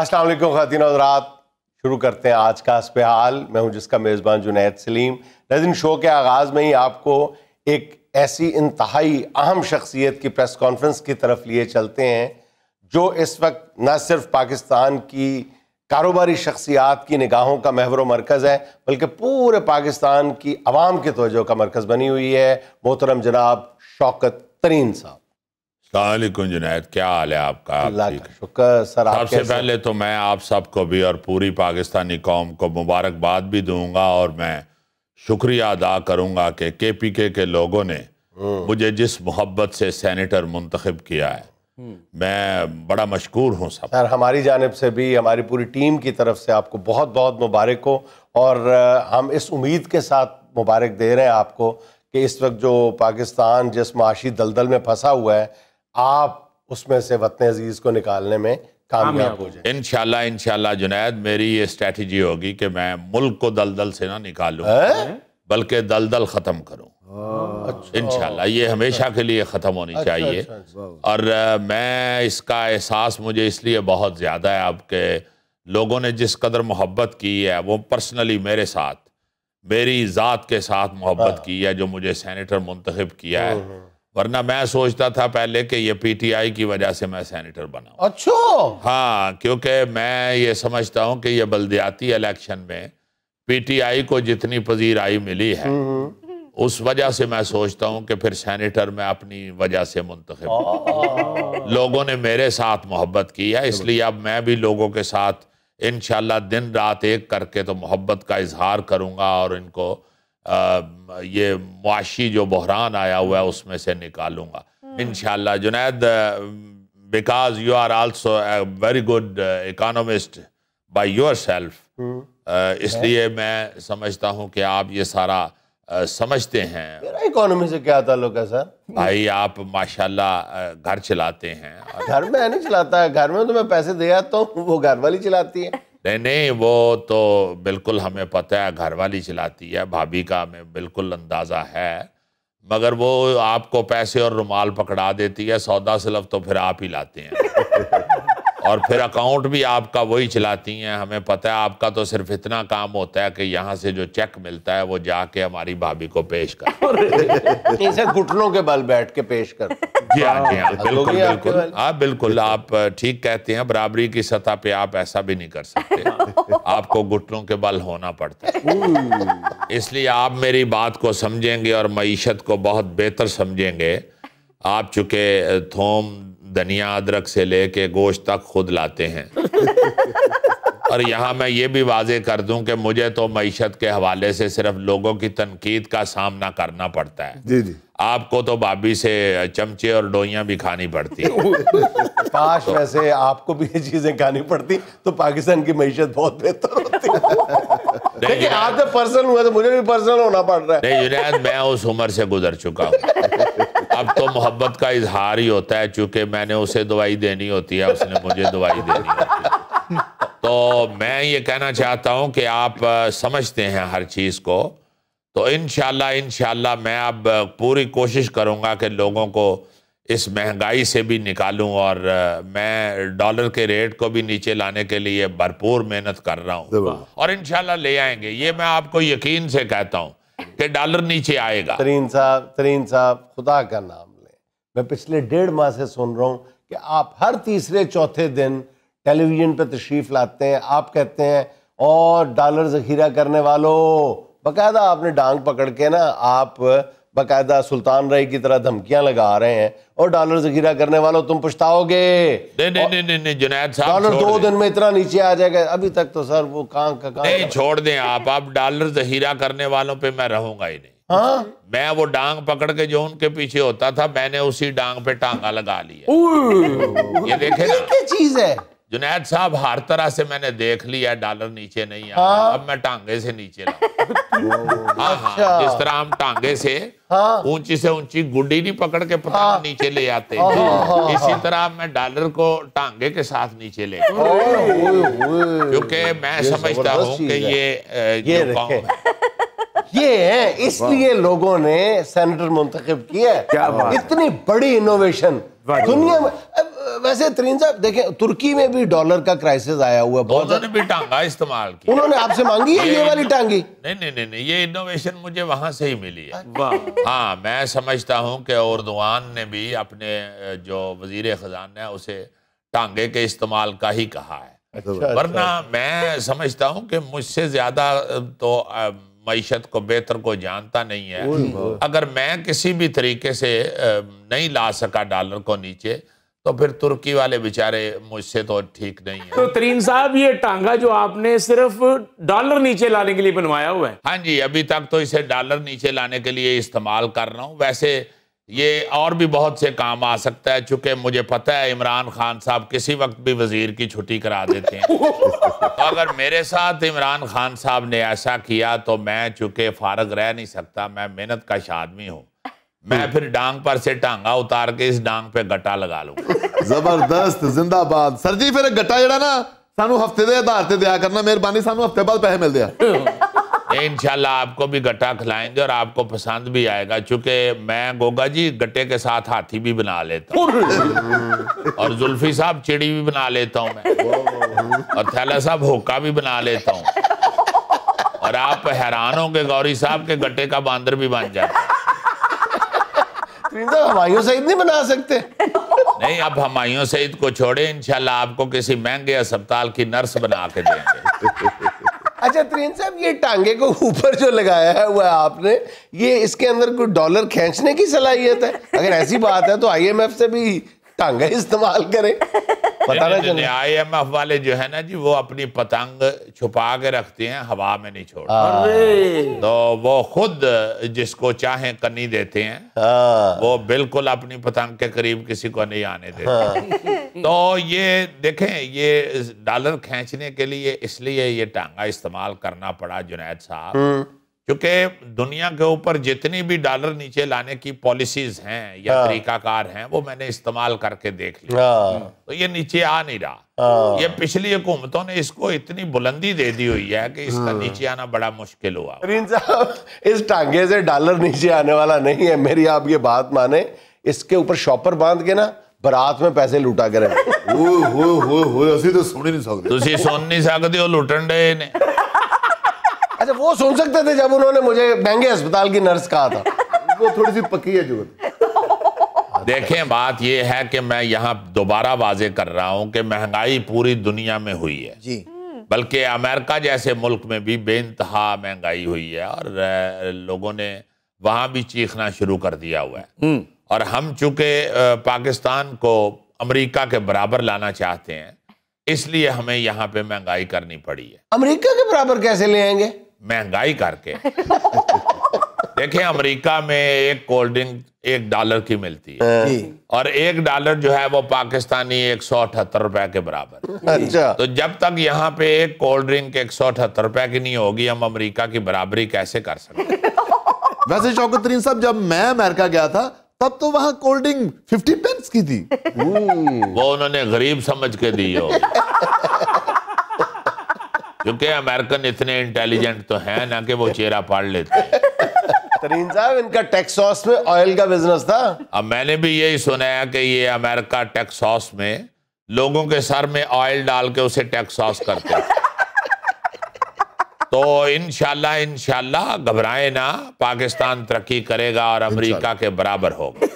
अस्सलाम वालेकुम खातिन हजरात शुरू करते हैं आज का हसब हाल मैं हूं जिसका मेज़बान जुनैद सलीम नजन शो के आगाज़ में ही आपको एक ऐसी इंतहाई अहम शख्सियत की प्रेस कॉन्फ्रेंस की तरफ लिए चलते हैं जो इस वक्त न सिर्फ पाकिस्तान की कारोबारी शख्सियात की निगाहों का महवर मरकज़ है बल्कि पूरे पाकिस्तान की आवाम की तोजह का मरकज़ बनी हुई है मोहतरम जनाब शौकत तरीन साहब वालेकुम जुनैद क्या हाल है आपका शुक्र सर सबसे पहले तो मैं आप सबको भी और पूरी पाकिस्तानी कौम को मुबारकबाद भी दूंगा और मैं शुक्रिया अदा करूंगा कि के पी के, के लोगों ने हम्म। मुझे जिस मोहब्बत से सैनिटर मुंतखब किया है हम्म। मैं बड़ा मशहूर हूँ सब सर हमारी जानब से भी हमारी पूरी टीम की तरफ से आपको बहुत बहुत मुबारक हो और हम इस उम्मीद के साथ मुबारक दे रहे हैं आपको कि इस वक्त जो पाकिस्तान जिस माशी दलदल में फंसा हुआ है आप उसमें से वतन अजीज को निकालने में कामयाब हो जाए इनशाला इनशाला जुनैद मेरी ये स्ट्रेटजी होगी कि मैं मुल्क को दलदल से ना निकालू बल्कि दलदल ख़त्म करूँ हाँ, अच्छा।, अच्छा। इनशाला ये हमेशा के लिए ख़त्म होनी अच्छा, चाहिए अच्छा, अच्छा, और मैं इसका एहसास मुझे इसलिए बहुत ज़्यादा है आपके लोगों ने जिस कदर मोहब्बत की है वो पर्सनली मेरे साथ मेरी ज़ात के साथ मोहब्बत हाँ। की है जो मुझे सैनिटर मुंतखब किया है हम्म, हम्म। वरना मैं सोचता था पहले कि ये पीटीआई की वजह से मैं सेनेटर बना अच्छा हाँ क्योंकि मैं ये समझता हूँ कि ये बल्दियाती इलेक्शन में पीटीआई को जितनी पजीराई मिली है हम्म, हम्म। उस वजह से मैं सोचता हूँ कि फिर सेनेटर में अपनी वजह से मुंतखब लोगों ने मेरे साथ मोहब्बत की है इसलिए अब मैं भी लोगों के साथ इन दिन रात एक करके तो मोहब्बत का इजहार करूँगा और इनको ये मुआशी जो बहरान आया हुआ है उसमें से निकालूंगा hmm. In Junaid because you are also very good economist by yourself इसलिए मैं समझता हूँ कि आप ये सारा आ, समझते हैं मेरा इकोनॉमी से क्या ताल्लुक है सर भाई आप माशाल्लाह घर चलाते हैं घर में नहीं चलाता है घर में तो मैं पैसे दे आता हूँ वो घर वाली चलाती है नहीं नहीं वो तो बिल्कुल हमें पता है घर वाली चलाती है भाभी का हमें बिल्कुल अंदाज़ा है मगर वो आपको पैसे और रुमाल पकड़ा देती है सौदा सिलफ तो फिर आप ही लाते हैं और फिर अकाउंट भी आपका वही चलाती हैं हमें पता है आपका तो सिर्फ इतना काम होता है कि यहाँ से जो चेक मिलता है वो जाके हमारी भाभी को पेश कर इसे घुटनों के बल बैठ के पेश कर जी हाँ जी हाँ, हाँ। बिल्कुल बिल्कुल हाँ बिल्कुल आप ठीक कहते हैं बराबरी की सतह पे आप ऐसा भी नहीं कर सकते आपको घुटनों के बल होना पड़ता है इसलिए आप मेरी बात को समझेंगे और मीशत को बहुत बेहतर समझेंगे आप चूंकि थोम धनिया अदरक से लेके गोश्त तक खुद लाते हैं और यहाँ मैं ये भी वाजे कर दूं कि मुझे तो मीशत के हवाले से सिर्फ लोगों की तनकीद का सामना करना पड़ता है जी जी आपको तो भाभी से चमचे और डोइयाँ भी खानी पड़ती काश तो, वैसे आपको भी ये चीज़ें खानी पड़ती तो पाकिस्तान की मीशत बहुत बेहतर होती देखिए आप जब पर्सनल हुआ तो मुझे भी पर्सनल होना पड़ रहा है नहीं जुनैद मैं उस उम्र से गुजर चुका हूँ अब तो मोहब्बत का इजहार ही होता है चूंकि मैंने उसे दवाई देनी होती है उसने मुझे दवाई देनी होती है तो मैं ये कहना चाहता हूँ कि आप समझते हैं हर चीज़ को तो इन शाह मैं अब पूरी कोशिश करूँगा कि लोगों को इस महंगाई से भी निकालूं और मैं डॉलर के रेट को भी नीचे लाने के लिए भरपूर मेहनत कर रहा हूं और इन ले आएंगे ये मैं आपको यकीन से कहता हूं कि डॉलर नीचे आएगा तरीन साहब तरीन साहब खुदा का नाम लें मैं पिछले डेढ़ माह से सुन रहा हूँ कि आप हर तीसरे चौथे दिन टेलीविज़न पर तशरीफ़ लाते हैं आप कहते हैं और डॉलर ज़खीरा करने वालों बाकायदा आपने डांग पकड़ के ना आप बाकायदा सुल्तान रही की तरह धमकियां लगा रहे हैं और डॉलर जखीरा करने वालों तुम पछताओगे साहब डॉलर दो दिन में इतना नीचे आ जाएगा अभी तक तो सर वो कहाँ का कहां नहीं छोड़ दें आप आप डॉलर जखीरा करने वालों पे मैं रहूंगा ही नहीं हाँ मैं वो डांग पकड़ के जो उनके पीछे होता था मैंने उसी डांग पे टांगा लगा लिया ये देखे चीज है जुनेद साहब हर तरह से मैंने देख लिया डॉलर नीचे नहीं आ हाँ? अब मैं टांगे से नीचे ला हाँ हाँ अच्छा। जिस तरह हम टांगे से हाँ। ऊंची हाँ? से ऊंची गुड्डी नहीं पकड़ के पता हाँ? नीचे ले आते हाँ, हाँ, हाँ, हाँ। इसी तरह मैं डॉलर को टांगे के साथ नीचे ले क्योंकि मैं समझता हूँ कि ये ये ये है इसलिए लोगों ने सेनेटर मुंतखब किया है इतनी बड़ी इनोवेशन दुनिया में वैसे तरीन साहब देखें तुर्की में भी डॉलर का क्राइसिस आया हुआ बहुत ने भी टांगा इस्तेमाल किया उन्होंने आपसे मांगी है ये वाली टांगी नहीं नहीं नहीं ये इनोवेशन मुझे वहां से ही मिली है हाँ मैं समझता हूँ कि उर्दवान ने भी अपने जो वजीर खजाना है उसे टांगे के इस्तेमाल का ही कहा है अच्छा, अच्छा। वरना अच्छा। मैं समझता हूँ कि मुझसे ज्यादा तो मीशत को बेहतर को जानता नहीं है अगर मैं किसी भी तरीके से नहीं ला सका डॉलर को नीचे तो फिर तुर्की वाले बेचारे मुझसे तो ठीक नहीं है तो तरीन साहब ये टांगा जो आपने सिर्फ डॉलर नीचे लाने के लिए बनवाया हुआ है हाँ जी अभी तक तो इसे डॉलर नीचे लाने के लिए इस्तेमाल कर रहा हूँ वैसे ये और भी बहुत से काम आ सकता है चूंकि मुझे पता है इमरान खान साहब किसी वक्त भी वजीर की छुट्टी करा देते हैं तो अगर मेरे साथ इमरान खान साहब ने ऐसा किया तो मैं चूंकि फारग रह नहीं सकता मैं मेहनत कश आदमी हूँ मैं फिर डांग पर से टांगा उतार के इस डांग पे गटा लगा लू जबरदस्त जिंदाबाद सर जी फिर गटा जरा ना सानू हफ्ते के आधार से दया करना मेहरबानी सानू हफ्ते बाद पैसे मिल दिया इंशाल्लाह आपको भी गट्टा खिलाएंगे और आपको पसंद भी आएगा चूंकि मैं गोगा जी गट्टे के साथ हाथी भी बना लेता हूँ और जुल्फी साहब चिड़ी भी बना लेता हूँ मैं और थैला साहब होका भी बना लेता हूँ और आप हैरान होंगे गौरी साहब के गट्टे का बांदर भी बन जाता है तो हमायों सईद नहीं बना सकते नहीं अब हमायों सईद तो को छोड़े इंशाल्लाह आपको किसी महंगे अस्पताल की नर्स बना के देंगे अच्छा त्रीन साहब ये टांगे को ऊपर जो लगाया है वह आपने ये इसके अंदर कुछ डॉलर खींचने की सलाहियत है अगर ऐसी बात है तो आईएमएफ से भी टांगा इस्तेमाल करें पता आई एम एफ वाले जो है ना जी वो अपनी पतंग छुपा के रखते हैं हवा में नहीं छोड़ते हाँ। तो वो खुद जिसको चाहे कनी देते हैं हाँ। वो बिल्कुल अपनी पतंग के करीब किसी को नहीं आने देते हाँ। तो ये देखें ये डॉलर खींचने के लिए इसलिए ये टांगा इस्तेमाल करना पड़ा जुनेद साहब हम्म। क्योंकि दुनिया के ऊपर जितनी भी डॉलर नीचे लाने की पॉलिसीज हैं या हाँ। तरीकाकार हैं वो मैंने इस्तेमाल करके देख लिया हाँ। तो ये नीचे आ नहीं रहा हाँ। ये पिछली हुकूमतों ने इसको इतनी बुलंदी दे दी हुई है कि इसका नीचे आना बड़ा मुश्किल हुआ साहब इस टांगे से डॉलर नीचे आने वाला नहीं है मेरी आप ये बात माने इसके ऊपर शॉपर बांध के ना बरात में पैसे लुटा करें तो सुन नहीं सकते सुन नहीं सकते ਹੀ लुटन डे ने अच्छा वो सुन सकते थे जब उन्होंने मुझे महंगे अस्पताल की नर्स कहा था वो थोड़ी सी पकी है जो देखें बात ये है कि मैं यहाँ दोबारा वाजे कर रहा हूँ कि महंगाई पूरी दुनिया में हुई है जी बल्कि अमेरिका जैसे मुल्क में भी बेनतहा महंगाई हुई है और लोगों ने वहाँ भी चीखना शुरू कर दिया हुआ है हम्म। और हम चूंकि पाकिस्तान को अमेरिका के बराबर लाना चाहते हैं इसलिए हमें यहाँ पे महंगाई करनी पड़ी है अमेरिका के बराबर कैसे ले आएंगे महंगाई करके देखिए अमेरिका में एक कोल्ड ड्रिंक एक डॉलर की मिलती है और एक डॉलर जो है वो पाकिस्तानी एक सौ अठहत्तर रुपए के बराबर अच्छा तो जब तक यहाँ पे एक कोल्ड ड्रिंक एक सौ अठहत्तर रुपए की नहीं होगी हम अमेरिका की बराबरी कैसे कर सकते वैसे शौकत तरीन साहब जब मैं अमेरिका गया था तब तो वहाँ कोल्ड ड्रिंक फिफ्टी पेंस की थी वो उन्होंने गरीब समझ के दी हो क्योंकि अमेरिकन इतने इंटेलिजेंट तो हैं ना कि वो चेहरा फाड़ लेते तरीन साहब इनका टेक्सॉस में ऑयल का बिजनेस था अब मैंने भी यही सुना है कि ये अमेरिका टेक्सॉस में लोगों के सर में ऑयल डाल के उसे टेक्सॉस करते हैं तो इनशाला इनशाला घबराए ना पाकिस्तान तरक्की करेगा और अमेरिका के बराबर होगा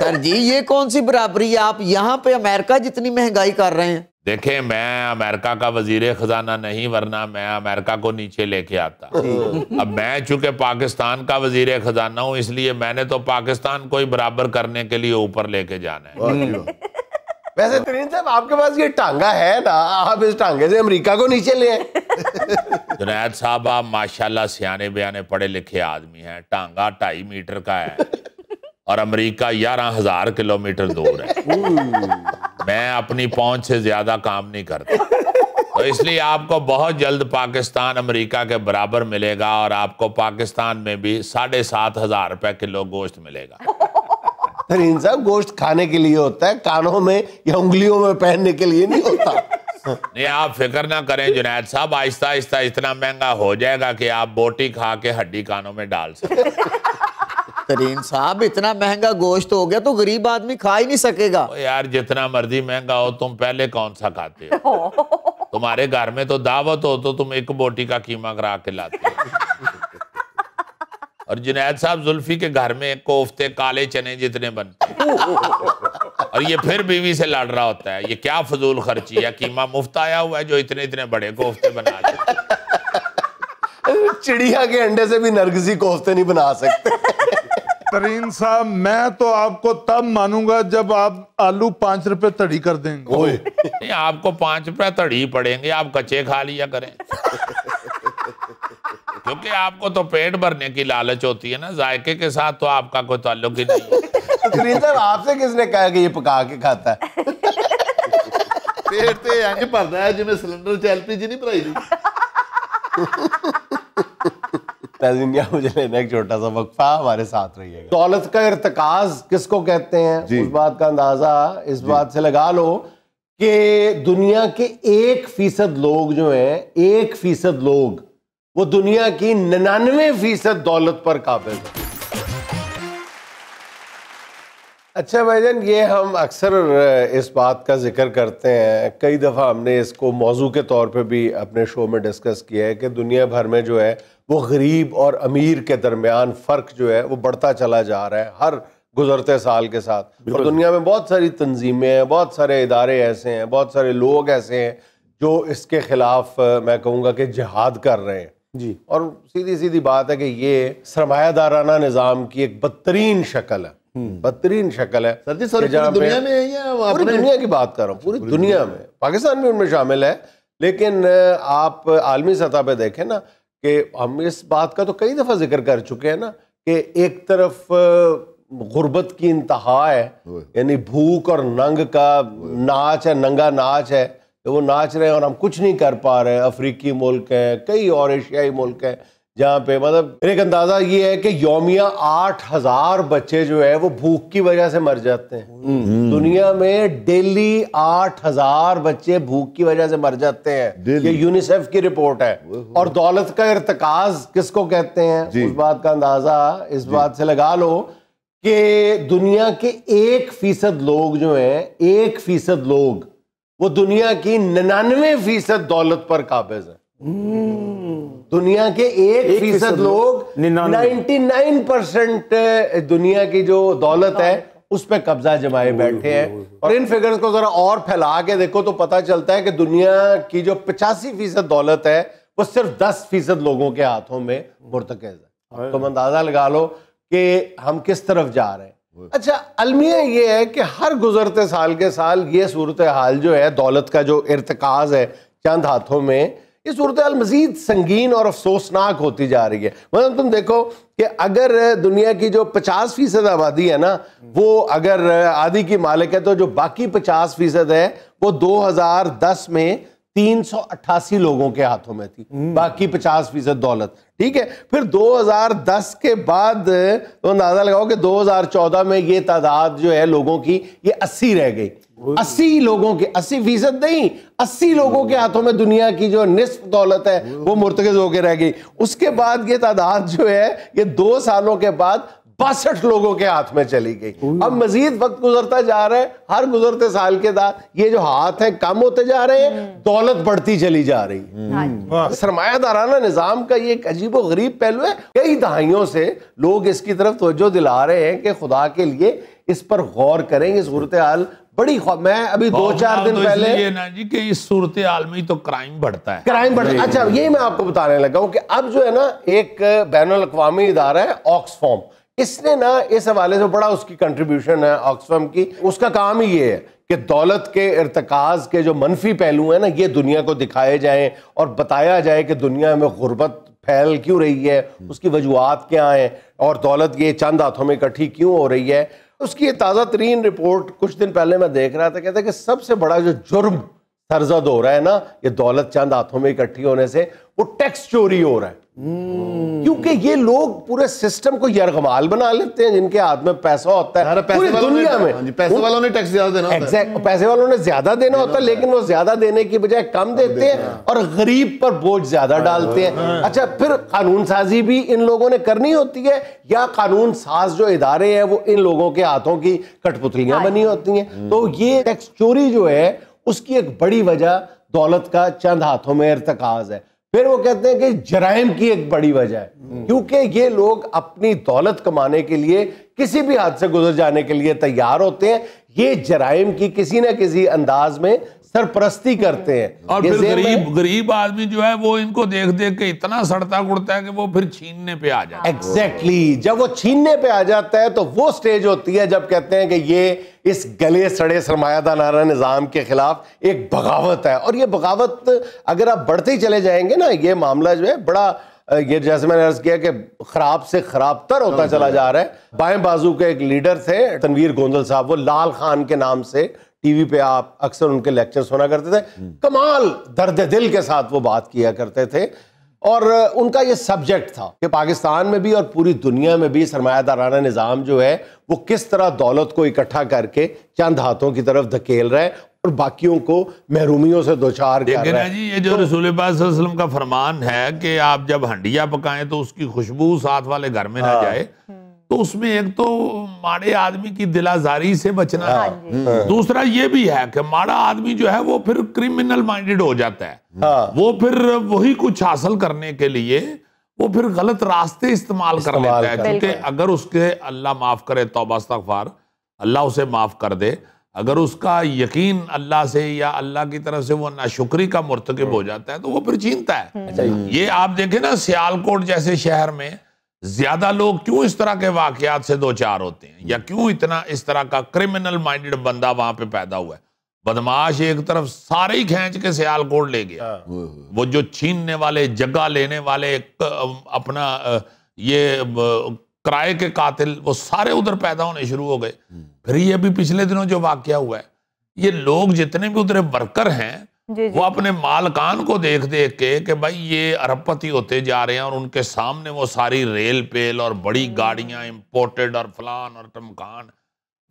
सर जी ये कौन सी बराबरी है आप यहाँ पे अमेरिका जितनी महंगाई कर रहे हैं देखें मैं अमेरिका का वजीर खजाना नहीं वरना मैं अमेरिका को नीचे लेके आता अब मैं चूंकि पाकिस्तान का वजीर खजाना हूँ इसलिए मैंने तो पाकिस्तान को ही बराबर करने के लिए ऊपर लेके जाना है वैसे तरीन साहब आपके पास ये टांगा है ना आप इस टांगे से अमेरिका को नीचे ले जुनैद साहब आप माशाल्लाह सियाने बयाने पढ़े लिखे आदमी हैं टांगा ढाई मीटर का है और अमेरिका ग्यारह हजार किलोमीटर दूर है हम्म। मैं अपनी पहुंच से ज्यादा काम नहीं करता तो इसलिए आपको बहुत जल्द पाकिस्तान अमेरिका के बराबर मिलेगा और आपको पाकिस्तान में भी साढ़े सात हजार रुपए किलो गोश्त मिलेगा साहब गोश्त खाने के लिए होता है कानों में या उंगलियों में पहनने के लिए नहीं होता नहीं आप फिक्र ना करें जुनैद साहब आहिस्ता आहिस्ता इतना महंगा हो जाएगा कि आप बोटी खा के हड्डी कानों में डाल सकते तरीन साहब इतना महंगा गोश्त हो गया तो गरीब आदमी खा ही नहीं सकेगा यार जितना मर्जी महंगा हो तुम पहले कौन सा खाते हो तुम्हारे घर में तो दावत हो तो तुम एक बोटी का कीमा करा के लाते हो और जुनेद साहब जुल्फी के घर में कोफ्ते काले चने जितने बनते और ये फिर बीवी से लड़ रहा होता है ये क्या फजूल खर्ची है कीमा मुफ्त आया हुआ है जो इतने इतने बड़े कोफ्ते बना चिड़िया के अंडे से भी नरगजी कोफ्ते नहीं बना सकते तरीन साहब मैं तो आपको तब मानूंगा जब आप आलू पांच रुपए तड़ी कर देंगे ओए आपको पांच रुपए तड़ी पड़ेंगे आप कच्चे खा लिया करें क्योंकि आपको तो पेट भरने की लालच होती है ना जायके के साथ तो आपका कोई ताल्लुक ही नहीं तो तरीन साहब आपसे किसने कहा कि ये पका के खाता है पेट तो इंज भरता है जिम्मे सिलेंडर पी एलपीजी नहीं भराई तजिया मुझे लेना एक छोटा सा वक्फा हमारे साथ रहिएगा दौलत का इरतकाज किसको कहते हैं उस बात का अंदाजा इस बात से लगा लो कि दुनिया के एक फीसद लोग जो हैं एक फीसद लोग वो दुनिया की निन्यानवे फीसद दौलत पर काबिल है अच्छा जान ये हम अक्सर इस बात का जिक्र करते हैं कई दफ़ा हमने इसको मौजू के तौर पे भी अपने शो में डिस्कस किया है कि दुनिया भर में जो है वो गरीब और अमीर के दरमियान फ़र्क जो है वो बढ़ता चला जा रहा है हर गुजरते साल के साथ और दुनिया में बहुत सारी तनजीमें हैं बहुत सारे इदारे ऐसे हैं बहुत सारे लोग ऐसे हैं जो इसके ख़िलाफ़ मैं कहूँगा कि जिहाद कर रहे हैं जी और सीधी सीधी बात है कि ये सरमायादाराना निज़ाम की एक बदतरीन शक्ल है हम्म। बदतरीन शक्ल है सर जी सर दुनिया में है या पूरी दुनिया की बात कर रहा हूँ पूरी दुनिया में पाकिस्तान भी उनमें शामिल है लेकिन आप आलमी सतह पर देखें ना कि हम इस बात का तो कई दफ़ा जिक्र कर चुके हैं ना कि एक तरफ गुर्बत की इंतहा है यानी भूख और नंग का नाच है नंगा नाच है तो वो नाच रहे हैं और हम कुछ नहीं कर पा रहे हैं अफ्रीकी मुल्क हैं कई और एशियाई मुल्क हैं जहाँ पे मतलब एक अंदाजा ये है कि योमिया आठ हजार बच्चे जो है वो भूख की वजह से मर जाते हैं हम्म। हम्म। दुनिया में डेली आठ हजार बच्चे भूख की वजह से मर जाते हैं ये यूनिसेफ की रिपोर्ट है और दौलत का इरतकाज किसको कहते हैं उस बात का अंदाजा इस बात से लगा लो कि दुनिया के एक फीसद लोग जो है एक फीसद लोग वो दुनिया की निन्यानवे फीसद दौलत पर काबिज है दुनिया के एक, एक फीसद लोग नाइन्टी नाइन परसेंट दुनिया की जो दौलत है उस पर कब्जा जमाए बैठे हैं और इन फिगर्स को जरा और फैला के देखो तो पता चलता है कि दुनिया की जो पचासी फीसद दौलत है वो सिर्फ दस फीसद लोगों के हाथों में मुर्तकज है तो अंदाजा लगा लो कि हम किस तरफ जा रहे हैं अच्छा अलमिया ये है कि हर गुजरते साल के साल ये सूरत हाल जो है दौलत का जो इरतकाज है चंद हाथों में ये सूरत मजीद संगीन और अफसोसनाक होती जा रही है मतलब तुम देखो कि अगर दुनिया की जो 50 फीसद आबादी है ना वो अगर आदि की मालिक है तो जो बाकी 50 फीसद है वो 2010 में 388 लोगों के हाथों में थी हम्म। बाकी 50 फीसद दौलत ठीक है फिर 2010 के बाद तो अंदाज़ा लगाओ कि 2014 में ये तादाद जो है लोगों की ये 80 रह गई अस्सी लोगों के अस्सी फीसद नहीं अस्सी लोगों के हाथों में दुनिया की जो निस्फ दौलत है वो मुर्तकज होकर रह गई उसके बाद ये तादाद जो है ये दो सालों के बाद बासठ लोगों के हाथ में चली गई अब मजीद वक्त गुजरता जा रहा है हर गुजरते साल के बाद ये जो हाथ है कम होते जा रहे हैं हम्म। दौलत बढ़ती चली जा रही है हाँ सरमायादाराना निज़ाम का ये एक अजीब गरीब पहलू है कई दहाइयों से लोग इसकी तरफ तोज्जो दिला रहे हैं कि खुदा के लिए इस पर गौर करें ये सूरत हाल बड़ी मैं अभी दो चार दिन तो पहले ये ना जी कि इस सूरत हाल में तो क्राइम बढ़ता है क्राइम बढ़ता है अच्छा ये मैं आपको बताने लगा हूँ कि अब जो है ना एक बैन अवी इदारा है ऑक्सफॉर्म इसने ना इस हवाले से बड़ा उसकी कंट्रीब्यूशन है ऑक्सफॉर्म की उसका काम ही ये है कि दौलत के इरतकाज के जो मनफी पहलू हैं ना ये दुनिया को दिखाए जाएं और बताया जाए कि दुनिया में गुर्बत फैल क्यों रही है उसकी वजूहत क्या हैं और दौलत ये चंद हाथों में इकट्ठी क्यों हो रही है उसकी ताज़ा तरीन रिपोर्ट कुछ दिन पहले मैं देख रहा था कहता हैं कि सबसे बड़ा जो जुर्म सरजद हो रहा है ना ये दौलत चंद हाथों में इकट्ठी होने से वो टैक्स चोरी हो रहा है क्योंकि ये लोग पूरे सिस्टम को यरगमाल बना लेते हैं जिनके हाथ में पैसा होता है पूरी दुनिया में हाँ पैसे वालों ने टैक्स ज्यादा देना होता है पैसे वालों ने ज्यादा देना होता है लेकिन वो ज्यादा देने की बजाय कम देते हैं और गरीब पर बोझ ज्यादा हाँ। डालते हैं अच्छा फिर कानून साजी भी इन लोगों ने करनी होती है या कानून साज जो इदारे हैं वो इन लोगों के हाथों की कठपुतलियां हाँ बनी होती हैं तो ये टैक्स चोरी जो है उसकी एक बड़ी वजह दौलत का चंद हाथों में इरतकाज है फिर वो कहते हैं कि जराइम की एक बड़ी वजह है हम्म। क्योंकि ये लोग अपनी दौलत कमाने के लिए किसी भी हाथ से गुजर जाने के लिए तैयार होते हैं ये जराइम की किसी ना किसी अंदाज में सरपरस्ती करते हैं और फिर गरीब गरीब आदमी जो है वो इनको देख देख के इतना सड़ता गुड़ता है कि वो फिर छीनने पे आ जाता है एग्जैक्टली जब वो छीनने पे आ जाता है तो वो स्टेज होती है जब कहते हैं कि ये इस गले सड़े सरमायादाराना निज़ाम के खिलाफ एक बगावत है और ये बगावत अगर आप बढ़ते ही चले जाएंगे ना ये मामला जो है बड़ा ये जैसे मैंने अर्ज किया कि खराब से खराब तर होता चला जा रहा है बाएं बाजू के एक लीडर थे तनवीर गोंदल साहब वो लाल खान के नाम से टीवी पे आप अक्सर उनके लेक्चर सुना करते थे कमाल दर्द दिल के साथ वो बात किया करते थे और उनका ये सब्जेक्ट था कि पाकिस्तान में भी और पूरी दुनिया में भी सरमायादाराना निज़ाम जो है वो किस तरह दौलत को इकट्ठा करके चंद हाथों की तरफ धकेल रहे हैं और बाकियों को महरूमियों से दो चार कर रहे जी ये जो तो, रसूल वसल्लम का फरमान है कि आप जब हंडिया पकाएं तो उसकी खुशबू साथ वाले घर में ना हाँ। जाए तो उसमें एक तो माड़े आदमी की दिलाजारी से बचना हाँ है हाँ। हाँ। दूसरा ये भी है कि माड़ा आदमी जो है वो फिर क्रिमिनल माइंडेड हो जाता है वो फिर वही कुछ हासिल करने के लिए वो फिर गलत रास्ते इस्तेमाल कर लेता है क्योंकि अगर उसके अल्लाह माफ करे तोबास्तफार अल्लाह उसे माफ कर दे अगर उसका यकीन अल्लाह से या अल्लाह की तरफ से वो नाशुक्री का मुरतकब हो जाता है तो वो फिर छीनता है अच्छा। ये आप देखें ना सियालकोट जैसे शहर में ज्यादा लोग क्यों इस तरह के वाकयात से दो चार होते हैं या क्यों इतना इस तरह का क्रिमिनल माइंडेड बंदा वहां पे पैदा हुआ है बदमाश एक तरफ सारे ही खेच के सियालकोट ले गया हाँ। वो जो छीनने वाले जगह लेने वाले अपना ये किराए के कातिल वो सारे उधर पैदा होने शुरू हो गए फिर ये भी पिछले दिनों जो वाक्य हुआ है ये लोग जितने भी उधर वर्कर हैं जी वो अपने मालकान को देख देख के कि भाई ये अरबपति होते जा रहे हैं और उनके सामने वो सारी रेल पेल और बड़ी गाड़ियां इंपोर्टेड और फलान और टमकान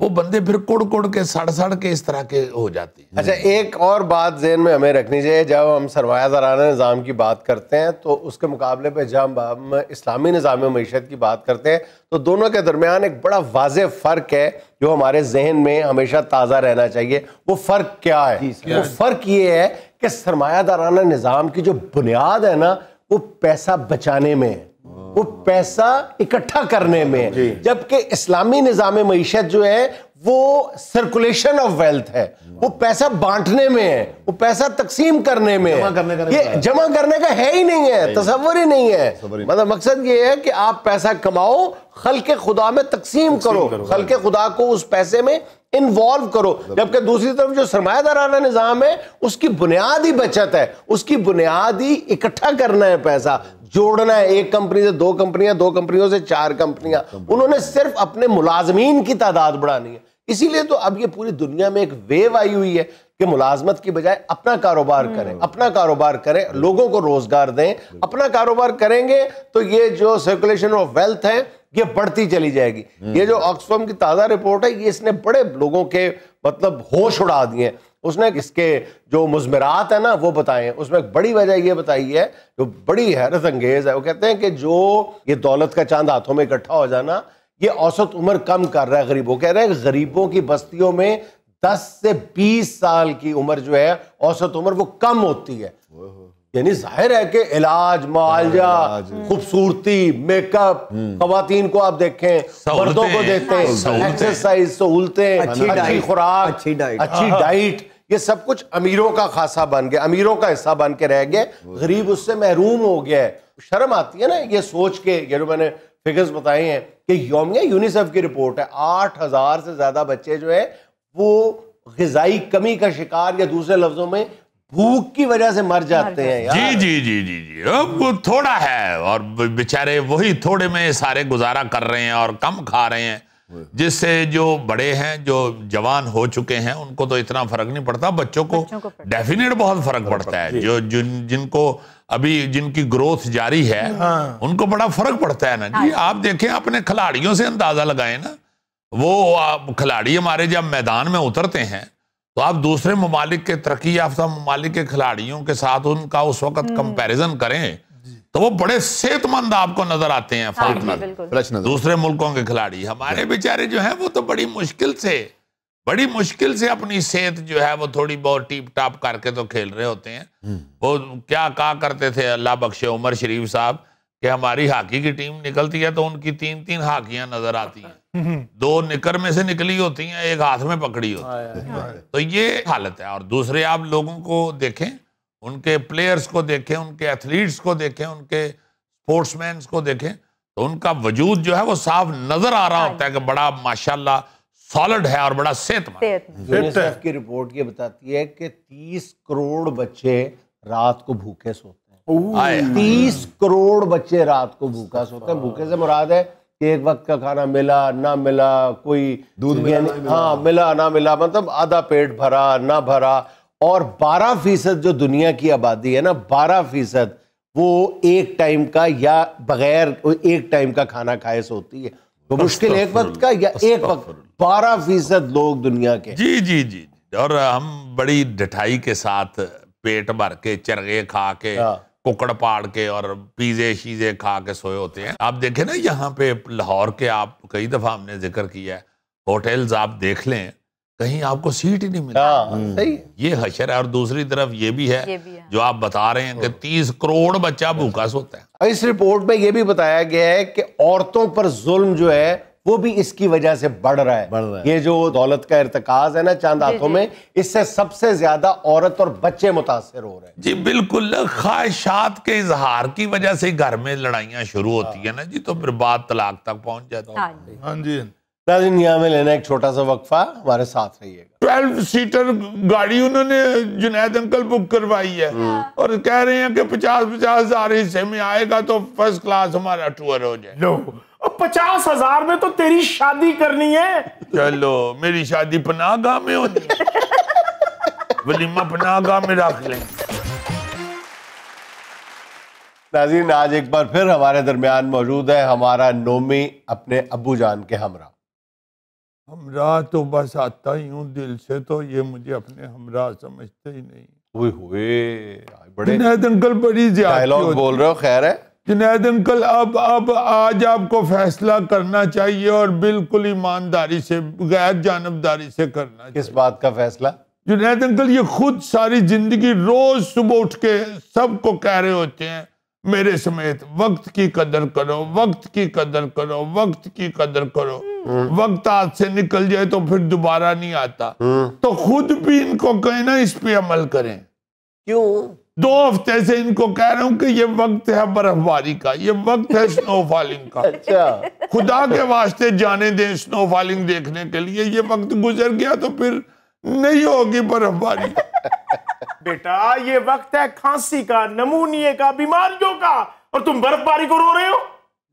वो बंदे फिर कुड़ कुड़ के सड़ सड़ के इस तरह के हो जाते हैं अच्छा एक और बात जहन में हमें रखनी चाहिए जब हम सरमायादाराना निज़ाम की बात करते हैं तो उसके मुकाबले पर जब हम इस्लामी निज़ाम मीशत की बात करते हैं तो दोनों के दरमियान एक बड़ा वाज फ़र्क है जो हमारे जहन में हमेशा ताज़ा रहना चाहिए वो फ़र्क क्या है वो फ़र्क ये है कि सरमायादाराना निज़ाम की जो बुनियाद है ना वो पैसा बचाने में है वो पैसा इकट्ठा करने में जबकि इस्लामी निज़ाम मीशत जो है वो सर्कुलेशन ऑफ वेल्थ है वो पैसा बांटने में है वो पैसा तकसीम करने में जमा करने का ये जमा करने का है ही नहीं है तस्वर ही नहीं है मतलब मकसद ये है कि आप पैसा कमाओ खल के खुदा में तकसीम करो खल के हाँ। खुदा को उस पैसे में इन्वॉल्व करो जबकि दूसरी तरफ जो सरमायादाराना निज़ाम है उसकी बुनियादी बचत है उसकी बुनियादी इकट्ठा करना है पैसा जोड़ना है एक कंपनी से दो कंपनियां दो कंपनियों से चार कंपनियां उन्होंने सिर्फ अपने मुलाजमीन की तादाद बढ़ानी है इसीलिए तो अब ये पूरी दुनिया में एक वेव आई हुई है कि मुलाजमत की बजाय अपना कारोबार हम्म। करें अपना कारोबार करें लोगों को रोजगार दें अपना कारोबार करेंगे तो ये जो सर्कुलेशन ऑफ वेल्थ है ये बढ़ती चली जाएगी ये हम्म। जो ऑक्सफर्म की ताज़ा रिपोर्ट है ये इसने बड़े लोगों के मतलब होश उड़ा दिए उसने इसके जो मुजमरात है ना वो बताए उसमें एक बड़ी वजह ये बताई है जो बड़ी हैरत अंगेज है वो कहते हैं कि जो ये दौलत का चांद हाथों में इकट्ठा हो जाना ये औसत उम्र कम कर रहा है गरीबों कह रहे हैं गरीबों की बस्तियों में 10 से 20 साल की उम्र जो है औसत उम्र वो कम होती है यानी जाहिर है कि इलाज मुआलजा हाँ, हाँ। खूबसूरती मेकअप हम्म। खुवान को आप देखें मर्दों को देखते हाँ, हैं एक्सरसाइज सहूलतें अच्छी खुराक अच्छी डाइट ये सब कुछ अमीरों का खासा बन गया अमीरों का हिस्सा बन के रह गया गरीब उससे महरूम हो गया है शर्म आती है ना ये सोच के ये जो मैंने फिगर्स बताए हैं कि योमिया यूनिसेफ की रिपोर्ट है आठ हज़ार से ज़्यादा बच्चे जो है वो गजाई कमी का शिकार या दूसरे लफ्जों में भूख की वजह से मर जाते हैं जी जी जी जी जी अब थोड़ा है और बेचारे वही थोड़े में सारे गुजारा कर रहे हैं और कम खा रहे हैं जिससे जो बड़े हैं जो जवान हो चुके हैं उनको तो इतना फर्क नहीं पड़ता बच्चों को, डेफिनेट बहुत फर्क पड़ता है जो जिन जिनको अभी जिनकी ग्रोथ जारी है हाँ। उनको बड़ा फर्क पड़ता है ना जी हाँ। आप देखें अपने खिलाड़ियों से अंदाजा लगाए ना वो खिलाड़ी हमारे जब मैदान में उतरते हैं तो आप दूसरे ममालिक के तरक्की याफ्ता ममालिक के खिलाड़ियों के साथ उनका उस वक्त कंपैरिजन हम्म। करें तो वो बड़े सेहतमंद आपको नजर आते हैं हाँ फौरन दूसरे मुल्कों के खिलाड़ी हमारे बेचारे जो हैं वो तो बड़ी मुश्किल से बड़ी मुश्किल से अपनी सेहत जो है वो थोड़ी बहुत टीप टाप करके तो खेल रहे होते हैं हम्म। वो क्या कहा करते थे अल्लाह बख्शे उमर शरीफ साहब कि हमारी हॉकी की टीम निकलती है तो उनकी तीन तीन हाकियां नजर आती हैं हम्म। दो निकर में से निकली होती हैं एक हाथ में पकड़ी होती है तो ये हालत है और दूसरे आप लोगों को देखें उनके प्लेयर्स को देखें उनके एथलीट्स को देखें उनके स्पोर्ट्समैन को देखें तो उनका वजूद जो है वो साफ नजर आ रहा हाँ होता है कि बड़ा माशाल्लाह सॉलिड है और बड़ा सेहतमंद की रिपोर्ट ये बताती है कि तीस करोड़ बच्चे रात को भूखे सोते हैं तीस करोड़ बच्चे रात को भूखा सोते हैं भूखे से मुराद है एक वक्त का खाना मिला ना मिला कोई दूध मिला हाँ मिला ना मिला मतलब आधा पेट भरा ना भरा और 12 फीसद जो दुनिया की आबादी है ना 12 फीसद वो एक टाइम का या बगैर एक टाइम का खाना खाए सोती है तो मुश्किल एक वक्त का या एक वक्त बारह फीसद लोग दुनिया के जी जी जी और हम बड़ी डिठाई के साथ पेट भर के चरगे खा के हाँ। कुकड़ पाड़ के और पीजे शीजे खा के सोए होते हैं आप देखें ना यहाँ पे लाहौर के आप कई दफ़ा हमने जिक्र किया है होटल्स आप देख लें कहीं आपको सीट ही नहीं मिली हाँ। हम्म। सही ये हशर है और दूसरी तरफ ये भी है, ये भी है। जो आप बता रहे हैं कि हम्म। तीस करोड़ बच्चा भूखा सोता है इस रिपोर्ट में ये भी बताया गया है कि औरतों पर जुल्म जो है वो भी इसकी वजह से बढ़ रहा है बढ़ रहा है ये जो दौलत का इरतकाज है ना चांद हाथों में इससे सबसे ज्यादा औरत और बच्चे मुतासर हो रहे हैं जी बिल्कुल ख्वाहिशात के इजहार की वजह से घर में लड़ाइयाँ शुरू होती हाँ। है ना जी तो फिर बात तलाक तक पहुंच जाती है हाँ जी हाँ यहाँ में लेना एक छोटा सा वक्फा हमारे साथ रहिएगा ट्वेल्व सीटर गाड़ी उन्होंने जुनेद अंकल बुक करवाई है हम्म। हाँ। और कह रहे हैं कि पचास पचास हजार हिस्से में आएगा तो फर्स्ट क्लास हमारा टूर हो जाए लो पचास हजार में तो तेरी शादी करनी है चलो मेरी शादी पनागा में होनी है वलीमा पनागा में रख लें नाजीन आज एक बार फिर हमारे दरमियान मौजूद है हमारा नोमी अपने अबू जान के हमरा हमरा तो बस आता ही हूँ दिल से तो ये मुझे अपने हमरा समझते ही नहीं हुए हुए बड़े जुनेद अंकल बड़ी डायलॉग बोल रहे हो खैर है जुनेद अंकल अब अब आज आपको फैसला करना चाहिए और बिल्कुल ईमानदारी से गैर जानबदारी से करना किस बात का फैसला जुनेद अंकल ये खुद सारी जिंदगी रोज सुबह उठ के सबको कह रहे होते हैं मेरे समेत वक्त की कदर करो वक्त की कदर करो वक्त की कदर करो वक्त आज से निकल जाए तो फिर दोबारा नहीं आता हम्म। तो खुद भी इनको कहे ना इस पे अमल करें क्यों दो हफ्ते से इनको कह रहा हूं कि ये वक्त है बर्फबारी का ये वक्त है स्नो फॉलिंग का अच्छा खुदा के वास्ते जाने दें फॉलिंग देखने के लिए ये वक्त गुजर गया तो फिर नहीं होगी बर्फबारी बेटा ये वक्त है खांसी का नमूनिए का बीमारियों का और तुम बर्फबारी को रो रहे हो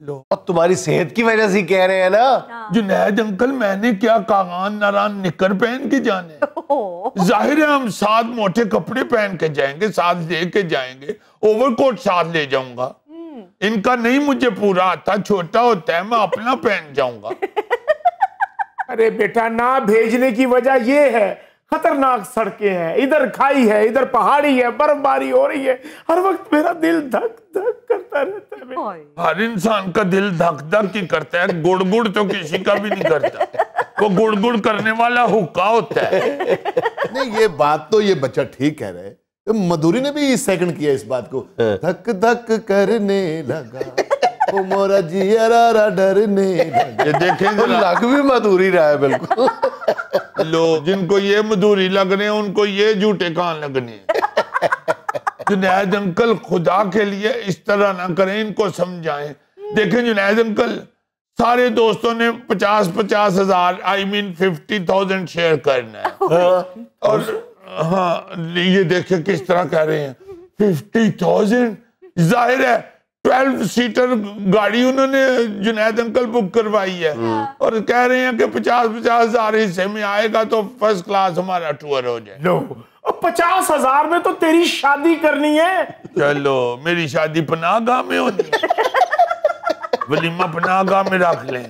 लो और तुम्हारी सेहत की वजह से कह रहे हैं ना हाँ। जुनैद अंकल मैंने क्या कागान नारान निकर पहन के जाने जाहिर है हम साथ मोटे कपड़े पहन के जाएंगे साथ ले के जाएंगे ओवरकोट साथ ले जाऊंगा हम्म। इनका नहीं मुझे पूरा आता छोटा होता है मैं अपना पहन जाऊंगा अरे बेटा ना भेजने की वजह ये है खतरनाक सड़कें हैं इधर खाई है इधर पहाड़ी है बर्फबारी हो रही है हर वक्त मेरा दिल धक धक करता रहता है हर इंसान का दिल धक धक ही करता है गुड़ गुड़ तो किसी का भी नहीं करता वो गुड़ गुड़ करने वाला हुक्का होता है नहीं ये बात तो ये बच्चा ठीक कह रहे हैं तो मधुरी ने भी सेकंड किया इस बात को हाँ। धक धक करने लगा ये देखेंगे लग भी रहा है बिल्कुल लो जिनको ये मधूरी लगने उनको ये झूठे कान लगने जुनैद अंकल खुदा के लिए इस तरह ना करें इनको समझाएं देखें जुनैद अंकल सारे दोस्तों ने पचास पचास हजार I mean fifty thousand share करना है oh और हाँ ये देखे किस तरह कह रहे हैं फिफ्टी थाउजेंड जाहिर है ट्वेल्व सीटर गाड़ी उन्होंने जुनेद अंकल बुक करवाई है हाँ। और कह रहे हैं कि पचास पचास हजार हिस्से में आएगा तो फर्स्ट क्लास हमारा टूर हो जाए लो पचास हजार में तो तेरी शादी करनी है चलो मेरी शादी पनागा में होनी वलीमा पनागा में रख लें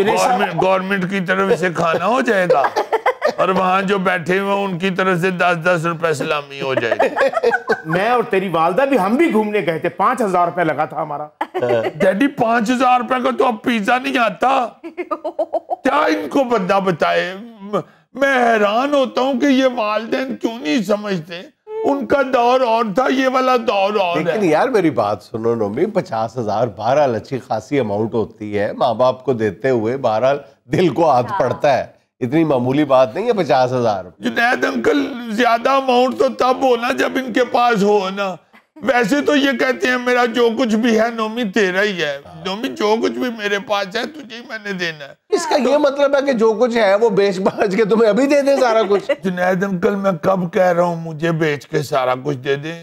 गवर्नमेंट की तरफ से खाना हो जाएगा और वहां जो बैठे हुए उनकी तरफ से दस दस रुपए सलामी हो जाए मैं और तेरी वालदा भी हम भी घूमने गए थे पांच हजार रुपया लगा था हमारा डैडी पांच हजार रुपए का तो अब पिज्जा नहीं आता क्या इनको बंदा बताए मैं हैरान होता हूँ कि ये वालदे क्यों नहीं समझते उनका दौर और था ये वाला दौर और लेकिन है। यार मेरी बात सुनो नोमी पचास हजार बहरहाल अच्छी खासी अमाउंट होती है माँ बाप को देते हुए बहरहाल दिल को हाथ हाँ। पड़ता है इतनी मामूली बात नहीं है पचास हजार जुनेद अंकल ज्यादा अमाउंट तो तब हो ना जब इनके पास हो ना वैसे तो ये कहते हैं मेरा जो कुछ भी है नोमी तेरा ही है नोमी जो कुछ भी मेरे पास है तुझे ही मैंने देना है इसका तो, ये मतलब है कि जो कुछ है वो बेच बाज के तुम्हें अभी दे दे सारा कुछ जुनेद अंकल मैं कब कह रहा हूँ मुझे बेच के सारा कुछ दे दे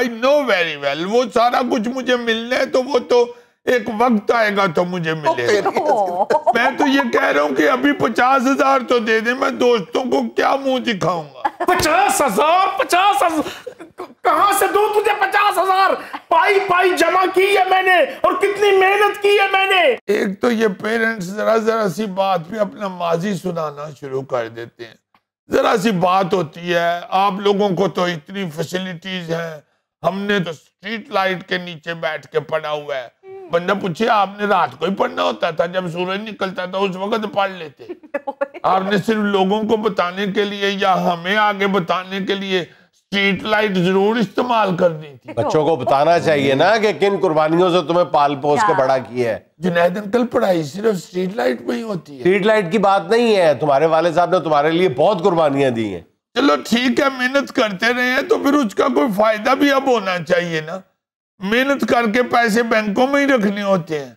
आई नो वेरी वेल वो सारा कुछ मुझे मिलना है तो वो तो एक वक्त आएगा तो मुझे मिलेगा मैं तो ये कह रहा हूँ कि अभी पचास हजार तो दे दे मैं दोस्तों को क्या मुंह दिखाऊंगा पचास हजार पचास हजार कहाँ से दो तुझे पचास हजार पाई पाई जमा की है मैंने और कितनी मेहनत की है मैंने एक तो ये पेरेंट्स जरा जरा सी बात भी अपना माजी सुनाना शुरू कर देते हैं जरा सी बात होती है आप लोगों को तो इतनी फैसिलिटीज हैं हमने तो स्ट्रीट लाइट के नीचे बैठ के पड़ा हुआ है बंदा पूछे आपने रात को ही पढ़ना होता था जब सूरज निकलता था उस वक्त पढ़ लेते आपने सिर्फ लोगों को बताने के लिए या हमें आगे बताने के लिए स्ट्रीट लाइट जरूर इस्तेमाल दी थी बच्चों को बताना चाहिए ना कि किन कुर्बानियों से तुम्हें पाल पोस के बड़ा किया है जुनेद अंकल पढ़ाई सिर्फ स्ट्रीट लाइट में ही होती है स्ट्रीट लाइट की बात नहीं है तुम्हारे वाले साहब ने तुम्हारे लिए बहुत कुर्बानियां दी है चलो ठीक है मेहनत करते रहे हैं तो फिर उसका कोई फायदा भी अब होना चाहिए ना मेहनत करके पैसे बैंकों में ही रखने होते हैं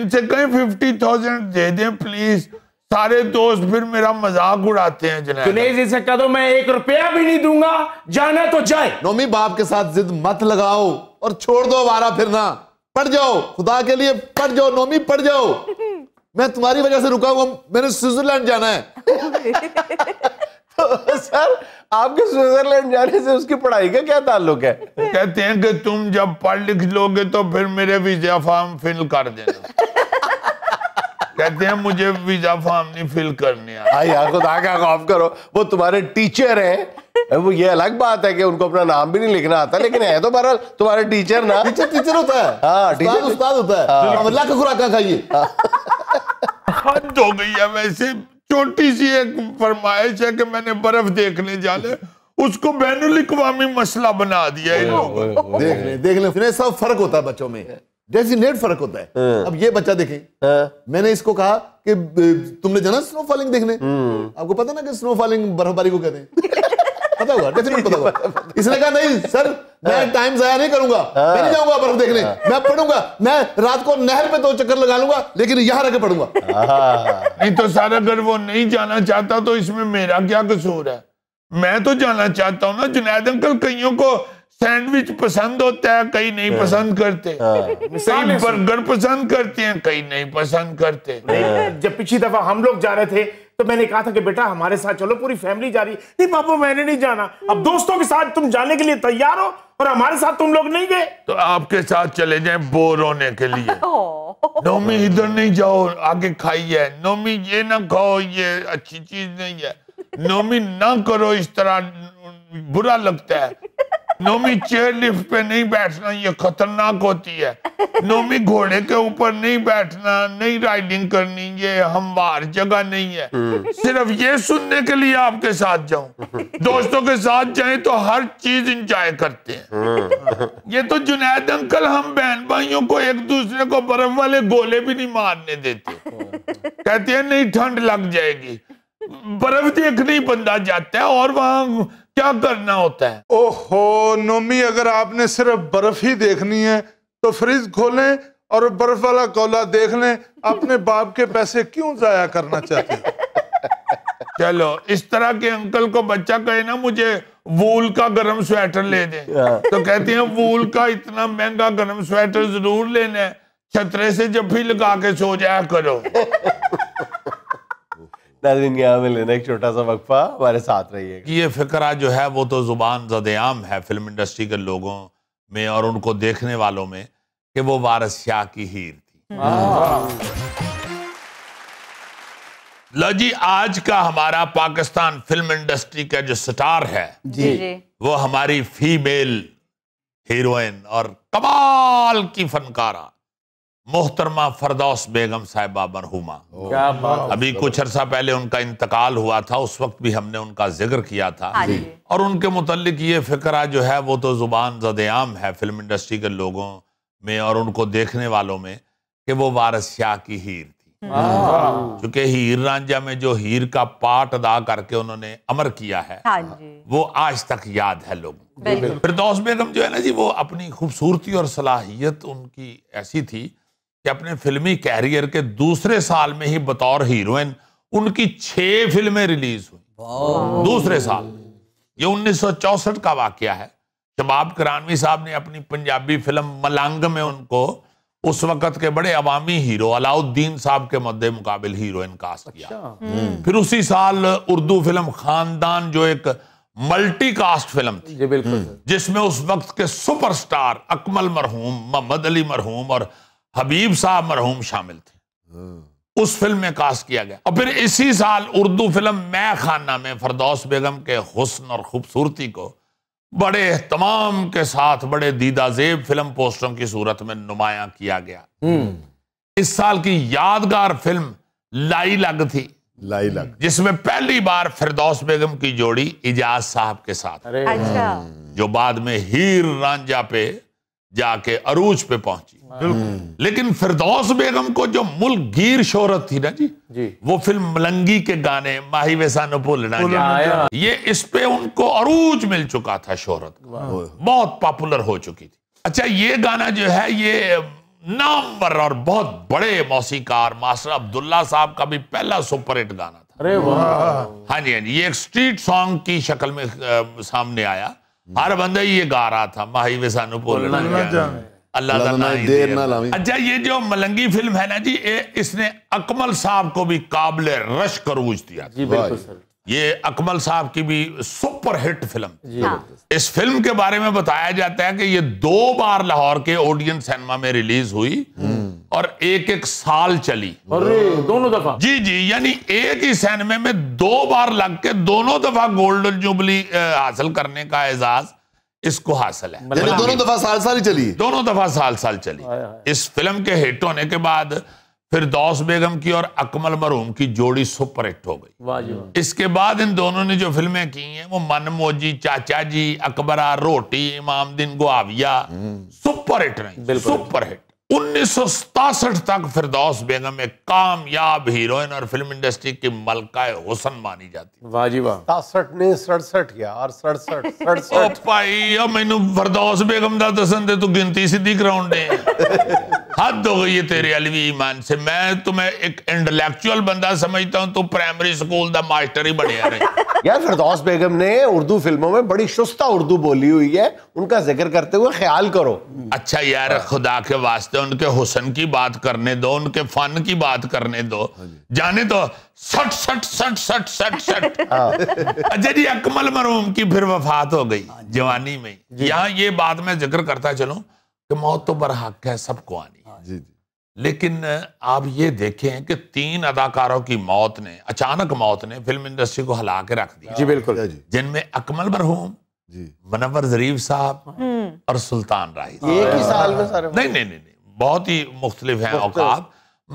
इनसे कहीं फिफ्टी थाउजेंड दे दें प्लीज सारे दोस्त फिर मेरा मजाक उड़ाते हैं जनाब तो नहीं से कह दो मैं एक रुपया भी नहीं दूंगा जाना तो जाए नोमी बाप के साथ जिद मत लगाओ और छोड़ दो वारा फिर ना पढ़ जाओ खुदा के लिए पढ़ जाओ नोमी पढ़ जाओ मैं तुम्हारी वजह से रुका हुआ मैंने स्विट्जरलैंड जाना है सर आपके स्विट्जरलैंड जाने से उसकी पढ़ाई का क्या ताल्लुक है कहते हैं कि तुम जब पढ़ लिख लोगे तो फिर मेरे वीजा फॉर्म फिल कर देना कहते हैं मुझे वीजा फॉर्म नहीं फिल करने हाँ यार खुदा का खौफ करो वो तुम्हारे टीचर है वो ये अलग बात है कि उनको अपना नाम भी नहीं लिखना आता लेकिन है तो बहरहाल तुम्हारे टीचर ना टीचर टीचर होता है हाँ टीचर उस्ताद होता है अल्लाह हाँ। का खाइए हद हो गई है वैसे छोटी सी एक फरमाइश है कि मैंने बर्फ देखने जाने उसको बैन अवी मसला बना दिया है देख ले देख ले सब फर्क होता है बच्चों में डेजिनेट फर्क होता है हाँ। अब ये बच्चा देखे हाँ। मैंने इसको कहा कि तुमने जाना स्नो फॉलिंग देखने हम्म। आपको पता ना कि स्नो फॉलिंग बर्फबारी को कहते हैं पता होगा डेफिनेट पता होगा इसने कहा नहीं सर मैं टाइम हाँ। जाया नहीं करूंगा हाँ। मैं नहीं जाऊंगा बर्फ देखने हाँ। मैं पढ़ूंगा मैं रात को नहर पे दो चक्कर लगा लूंगा लेकिन यहाँ रह के पढ़ूंगा नहीं तो सर अगर वो नहीं जाना चाहता तो इसमें मेरा क्या कसूर है मैं तो जाना चाहता हूँ ना जुनैद अंकल कईयों को सैंडविच पसंद होता है कई नहीं पसंद करते कई बर्गर पसंद करते हैं कई नहीं पसंद करते नहीं। जब पिछली दफा हम लोग जा रहे थे तो मैंने कहा था कि बेटा हमारे साथ चलो पूरी फैमिली जा रही नहीं पापा मैंने नहीं जाना अब दोस्तों के साथ तुम जाने के लिए तैयार हो और हमारे साथ तुम लोग नहीं गए तो आपके साथ चले जाए बोर होने के लिए नोमी इधर नहीं जाओ आगे खाई है नोमी ये ना खाओ ये अच्छी चीज नहीं है नोमी ना करो इस तरह बुरा लगता है नोमी चेयर लिफ्ट पे नहीं बैठना ये खतरनाक होती है नोमी घोड़े के ऊपर नहीं बैठना नहीं राइडिंग करनी ये हमवार जगह नहीं है हम्म। सिर्फ ये सुनने के लिए आपके साथ जाऊं दोस्तों के साथ जाए तो हर चीज इंजॉय करते हैं हम्म। ये तो जुनैद अंकल हम बहन भाइयों को एक दूसरे को बर्फ वाले गोले भी नहीं मारने देते कहते हैं नहीं ठंड लग जाएगी बर्फ देखने ही बंदा जाता है और वहां क्या करना होता है ओहो नोमी अगर आपने सिर्फ बर्फ ही देखनी है तो फ्रिज खोलें और बर्फ वाला कोला देख लें अपने बाप के पैसे क्यों जाया करना चाहते चलो इस तरह के अंकल को बच्चा कहे ना मुझे वूल का गर्म स्वेटर ले दे हाँ। तो कहते हैं वूल का इतना महंगा गर्म स्वेटर जरूर लेना है छतरे से जब भी लगा के सो जाया करो दस दिन के हमें लेना एक छोटा सा वक्फा हमारे साथ रहिएगा ये फिक्रा जो है वो तो ज़ुबान जदयाम है फिल्म इंडस्ट्री के लोगों में और उनको देखने वालों में कि वो वारस शाह की हीर थी हाँ। लो जी आज का हमारा पाकिस्तान फिल्म इंडस्ट्री का जो स्टार है जी, जी वो हमारी फीमेल हीरोइन और कमाल की फनकारा मोहतरमा फरदौस बेगम साहिबा मरहुमा क्या बात अभी कुछ अरसा पहले उनका इंतकाल हुआ था उस वक्त भी हमने उनका जिक्र किया था हाँ और उनके मतलब ये फिक्रा जो है वो तो ज़ुबान जदयाम है फिल्म इंडस्ट्री के लोगों में और उनको देखने वालों में कि वो वारस शाह की हीर थी क्योंकि हम्म। हीर रांझा में जो हीर का पार्ट अदा करके उन्होंने अमर किया है हाँ वो आज तक याद है लोगों फिरदौस बेगम जो है ना जी वो अपनी खूबसूरती और सलाहियत उनकी ऐसी थी कि अपने फिल्मी कैरियर के दूसरे साल में ही बतौर हीरोइन उनकी छह फिल्में रिलीज हुई दूसरे साल ये उन्नीस का वाक्य है शबाब करानवी साहब ने अपनी पंजाबी फिल्म मलांग में उनको उस वक्त के बड़े अवामी हीरो अलाउद्दीन साहब के मद्दे मुकाबले हीरोइन कास्ट किया अच्छा। हम्म। फिर उसी साल उर्दू फिल्म खानदान जो एक मल्टी कास्ट फिल्म थी बिल्कुल जिसमें उस वक्त के सुपरस्टार अकमल मरहूम मोहम्मद अली मरहूम और हबीब साहब मरहूम शामिल थे हम्म। उस फिल्म में कास्ट किया गया और फिर इसी साल उर्दू फिल्म मैं खाना में फरदौस बेगम के हुस्न और खूबसूरती को बड़े तमाम के साथ बड़े दीदाजेब फिल्म पोस्टरों की सूरत में नुमाया किया गया हम्म। इस साल की यादगार फिल्म लाई लग थी लाई लग जिसमें पहली बार फिरदौस बेगम की जोड़ी इजाज साहब के साथ अच्छा। जो बाद में हीर रांझा पे जाके अरूज पे पहुंची हम्म। लेकिन फिरदौस बेगम को जो मुल्क गिर शोहरत थी ना जी, जी। वो फिल्म मलंगी के गाने माही वैसानो बोलना ये इस पे उनको अरूज मिल चुका था शोहरत बहुत पॉपुलर हो चुकी थी अच्छा ये गाना जो है ये नामवर और बहुत बड़े मौसीकार मास्टर अब्दुल्ला साहब का भी पहला सुपर हिट गाना था अरे वाह हाँ जी हाँ जी ये एक स्ट्रीट सॉन्ग की शक्ल में आ, सामने आया हम्म। हर बंदा ये गा रहा था माही वैसानो बोलना अल्लाह ना देर ना लावी अच्छा ये जो मलंगी फिल्म है ना जी ए, इसने अकमल साहब को भी काबिल रश करूज दिया जी बिल्कुल सर ये अकमल साहब की भी सुपर हिट फिल्म हाँ। इस फिल्म के बारे में बताया जाता है कि ये दो बार लाहौर के ओडियन सिनेमा में रिलीज हुई हम्म। और एक एक साल चली अरे दोनों दफा जी जी यानी एक ही सिनेमे में दो बार लग के दोनों दफा गोल्डन जुबली हासिल करने का एजाज इसको हासिल है मतलब दोनों दफा साल साल चली दोनों दफा साल साल चली इस फिल्म के हिट होने के बाद फिर दौस बेगम की और अकमल मरूम की जोड़ी सुपर हिट हो गई इसके बाद इन दोनों ने जो फिल्में की हैं वो मनमोजी चाचा जी अकबरा रोटी दिन गुआविया सुपर हिट नहीं सुपर हिट उन्नीस तक फिरदौस बेगम एक कामयाब हीरोइन और फिल्म इंडस्ट्री की मलकाए हुसन मानी जाती वाह वाह ने सड़सठ या और सड़सठ सड़सठ ओ भाई ओ मैनू फिरदौस बेगम ਦਾ ਦੱਸਣ ਤੇ ਤੂੰ ਗਿਣਤੀ ਸਿੱਧੀ ਕਰਾਉਂਦੇ हद हो गई है तेरे अलवी ईमान से मैं तुम्हें एक इंटेलेक्चुअल बंदा समझता हूं तू प्राइमरी स्कूल दा मास्टर ही बढ़िया रहे यार फिरदौस बेगम ने उर्दू फिल्मों में बड़ी सुस्ता उर्दू बोली हुई है उनका जिक्र करते हुए ख्याल करो अच्छा यार खुदा के वास्ते उनके हुसन की बात करने दो उनके फन की बात करने दो हाँ जाने दो तो सट सट सट सट सट सट हाँ। अजय जी अकमल मरूम की फिर वफात हो गई हाँ जवानी में यहाँ ये बात मैं जिक्र करता चलूँ कि मौत तो बरहक है सबको आनी लेकिन आप ये देखें कि तीन अदाकारों की मौत ने अचानक मौत ने फिल्म इंडस्ट्री को हिला के रख दिया जी बिल्कुल जिनमें अकमल मरहूम मनवर जरीफ साहब हम्म। और सुल्तान राही एक ही साल में सारे नहीं नहीं नहीं बहुत ही मुख्तलिफ है औकाब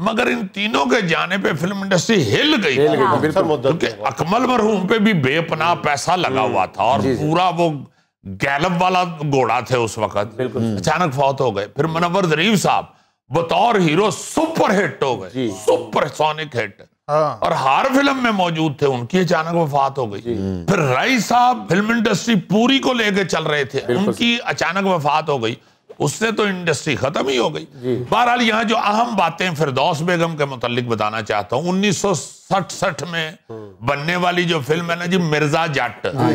मगर इन तीनों के जाने पे फिल्म इंडस्ट्री हिल गई हाँ। क्योंकि अकमल मरहूम पे भी बेपना हम्म। पैसा लगा हुआ हम्म। था और पूरा वो गैलब वाला घोड़ा थे उस वक्त हम्म। अचानक फौत हो गए फिर मनवर जरीफ साहब बतौर हीरो सुपर हिट हो गए सुपर सोनिक हिट हाँ। और हर फिल्म में मौजूद थे उनकी अचानक वफात हो गई फिर राय साहब फिल्म इंडस्ट्री पूरी को लेकर चल रहे थे उनकी अचानक वफात हो गई उससे तो इंडस्ट्री खत्म ही हो गई बहरहाल यहाँ जो अहम बातें फिरदौस बेगम के मुतालिक बताना चाहता हूँ उन्नीस सौ सठ सठ में बनने वाली जो फिल्म है ना जी मिर्जा जट हाँ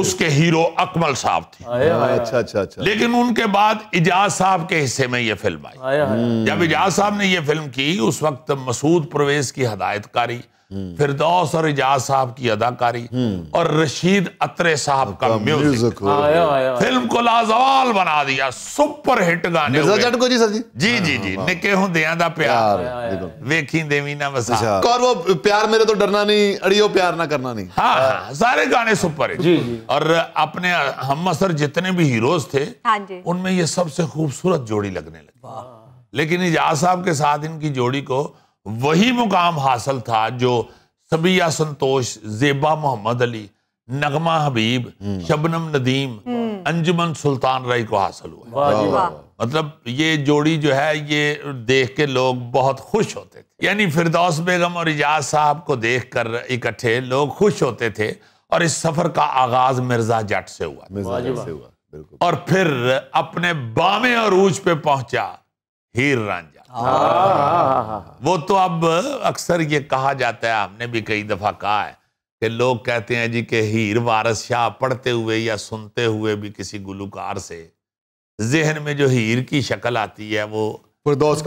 उसके हीरो अकमल साहब थे अच्छा अच्छा अच्छा लेकिन उनके बाद इजाज साहब के हिस्से में ये फिल्म आई जब इजाज साहब ने ये फिल्म की उस वक्त मसूद प्रवेश की हदायतकारी हम्म। फिरदौस और इजाज साहब की अदाकारी हम्म। और रशीद अतरे साहब का म्यूजिक फिल्म को लाजवाल बना दिया सुपर हिट गाने को जी जी जी जी जी हाँ, हाँ, निके हूं हाँ। दया दा प्यार वेखी देवी ना बस अच्छा, तो और वो प्यार मेरे तो डरना नहीं अड़ियो प्यार ना करना नहीं हाँ सारे गाने सुपर हिट और अपने हम असर जितने भी हीरोज थे उनमें ये सबसे खूबसूरत जोड़ी लगने लगी लेकिन इजाज साहब के साथ इनकी जोड़ी को वही मुकाम हासिल था जो सबिया संतोष जेबा मोहम्मद अली नगमा हबीब हम्म। शबनम नदीम हम्म। अंजुमन सुल्तान राय को हासिल हुआ मतलब ये जोड़ी जो है ये देख के लोग बहुत खुश होते थे यानी फिरदौस बेगम और इजाज साहब को देख कर इकट्ठे लोग खुश होते थे और इस सफर का आगाज मिर्जा जट से हुआ मिर्जा जट से हुआ और फिर अपने बामे और ऊंच पे पहुंचा हीर रांझा हाँ। वो तो अब अक्सर ये कहा जाता है हमने भी कई दफा कहा है कि लोग कहते हैं जी कि हीर वारस शाह पढ़ते हुए या सुनते हुए भी किसी गुलूकार से जहन में जो हीर की शक्ल आती है वो फिरदौस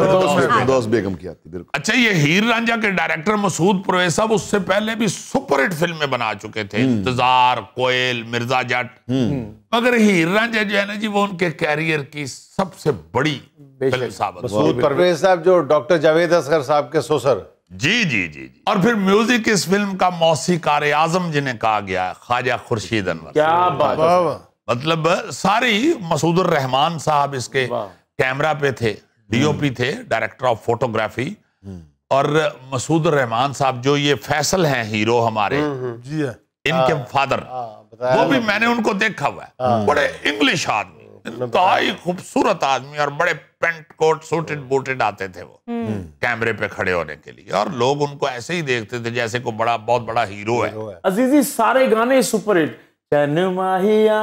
बेगम की आती बिल्कुल अच्छा ये हीर रांझा के डायरेक्टर मसूद साहब उससे पहले भी सुपरहिट फिल्में बना चुके थे हम्म। इंतजार कोयल मिर्जा जट हम्म। मगर हीर रांझा जो है ना जी वो उनके कैरियर की सबसे बड़ी मसूद परवेज साहब जो डॉक्टर जावेद असगर साहब के सोसर जी जी जी जी और फिर म्यूजिक इस फिल्म का मौसीकार आजम जिन्हें कहा गया है ख्वाजा खुर्शीद अनवर क्या मतलब सारी मसूद रहमान साहब इसके कैमरा पे थे डीओपी हम्म। थे डायरेक्टर ऑफ फोटोग्राफी और मसूद रहमान साहब जो ये फैसल हैं हीरो हमारे हम्म, हम्म। जी है। इनके आ, हाँ, फादर आ, हाँ, वो भी मैंने उनको देखा हुआ है हाँ। बड़े इंग्लिश आदमी इंतहाई खूबसूरत आदमी और बड़े पेंट कोट सूटेड बूटेड आते थे वो कैमरे पे खड़े होने के लिए और लोग उनको ऐसे ही देखते थे जैसे को बड़ा बहुत बड़ा हीरो है अजीजी सारे गाने सुपरहिट चन माहिया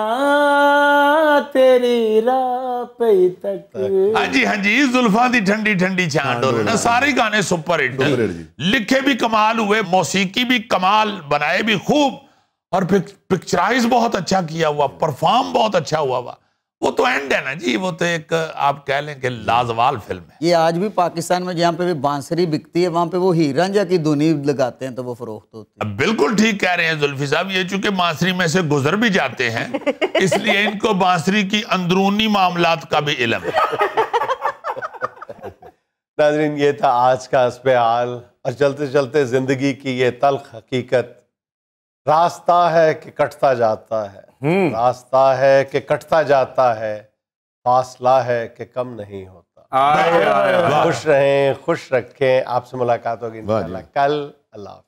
तेरी राह तक हाँ जी हाँ जी जुल्फा दी ठंडी ठंडी छान हाँ हाँ सारे गाने सुपर हिट लिखे भी कमाल हुए मौसीकी भी कमाल बनाए भी खूब और पिक्चराइज बहुत अच्छा किया हुआ परफॉर्म बहुत अच्छा हुआ हुआ वो तो एंड है ना जी वो तो एक आप कह लें कि लाजवाल फिल्म है ये आज भी पाकिस्तान में जहाँ पे भी बांसरी बिकती है वहां पे वो हीरंजा की धुनी लगाते हैं तो वो फरोख्त होती है बिल्कुल ठीक कह रहे हैं जुल्फी साहब ये चूंकि बांसुरी में से गुजर भी जाते हैं इसलिए इनको बांसरी की अंदरूनी मामला का भी इलम है नाजरीन ये था आज का हसब हाल और चलते चलते ज़िंदगी की ये तलख हकीकत रास्ता है कि कटता जाता है हम्म। रास्ता है कि कटता जाता है फासला है कि कम नहीं होता खुश रहें खुश रखें आपसे मुलाकात होगी कल अल्लाह